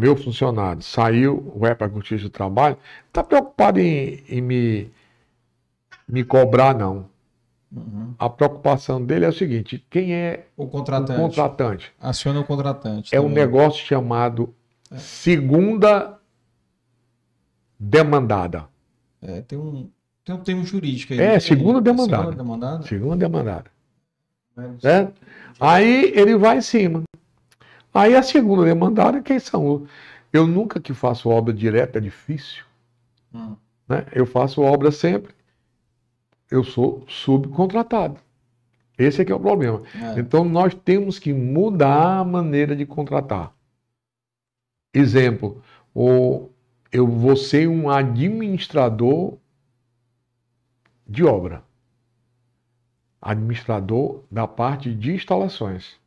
meu funcionário saiu, vai para curtir o trabalho, está preocupado em, em, me, me cobrar, não. Uhum. A preocupação dele é o seguinte: quem é o contratante? O contratante? Aciona o contratante. É um então. negócio chamado é. segunda demandada. É, tem um, tem um termo jurídico aí. É, segunda demandada. Segunda demandada. Segunda demandada. É, é? aí ele vai em cima. Aí a segunda demandada, né? quem são? Eu nunca que faço obra direta é difícil. Hum. Né? Eu faço obra sempre, eu sou subcontratado. Esse é que é o problema. É. Então nós temos que mudar a maneira de contratar. Exemplo, ou eu vou ser um administrador de obra. Administrador da parte de instalações.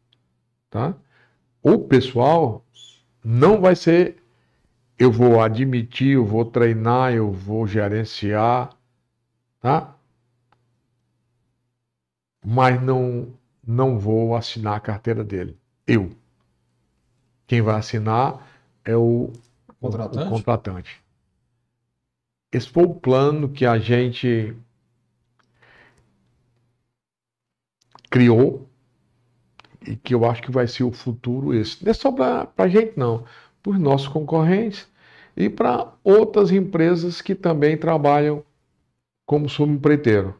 Tá? o pessoal não vai ser eu vou admitir, eu vou treinar, eu vou gerenciar, tá? Mas não não vou assinar a carteira dele. Eu. Quem vai assinar é o contratante. O contratante. Esse foi o plano que a gente criou e que eu acho que vai ser o futuro esse. Não é só para a gente, não, para os nossos concorrentes e para outras empresas que também trabalham como subempreiteiro.